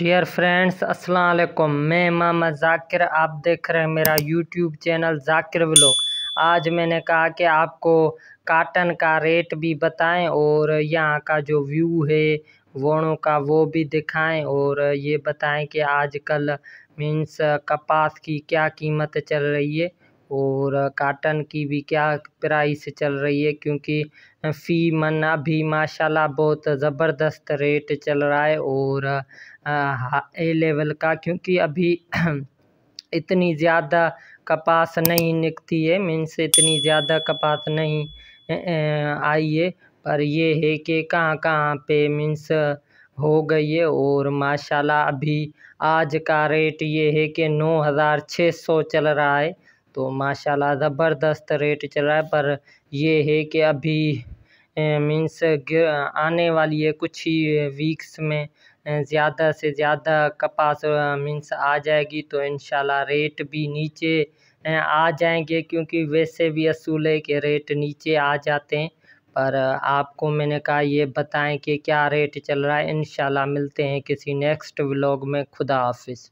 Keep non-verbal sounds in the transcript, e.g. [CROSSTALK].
dear friends अस्सलाम वालेकुम मैं मामा जाकिर आप देख रहे हैं मेरा यूट्यूब चैनल जाकिर व्लॉग आज मैंने कहा कि आपको काटन का रेट भी बताएं और यहाँ का जो व्यू है वोणों का वो भी दिखाएं और ये बताएं कि आजकल मीन्स कपास की क्या कीमत चल रही है और काटन की भी क्या प्राइस चल रही है क्योंकि फ़ी मना भी माशाल्लाह बहुत ज़बरदस्त रेट चल रहा है और ए लेवल का क्योंकि अभी [CLEARS THROAT] इतनी ज़्यादा कपास नहीं निकती है मीन्स इतनी ज़्यादा कपास नहीं आई है पर ये है कि कहाँ कहाँ पे मीन्स हो गई है और माशाल्लाह अभी आज का रेट ये है कि नौ हज़ार छः सौ चल रहा है तो माशाल्लाह ज़बरदस्त रेट चल रहा है पर ये है कि अभी मीन्स आने वाली है कुछ ही वीक्स में ज़्यादा से ज़्यादा कपास मीन्स आ जाएगी तो इन रेट भी नीचे आ जाएंगे क्योंकि वैसे भी असूल है कि रेट नीचे आ जाते हैं पर आपको मैंने कहा ये बताएं कि क्या रेट चल रहा है इन मिलते हैं किसी नेक्स्ट व्लॉग में खुदा हाफिज़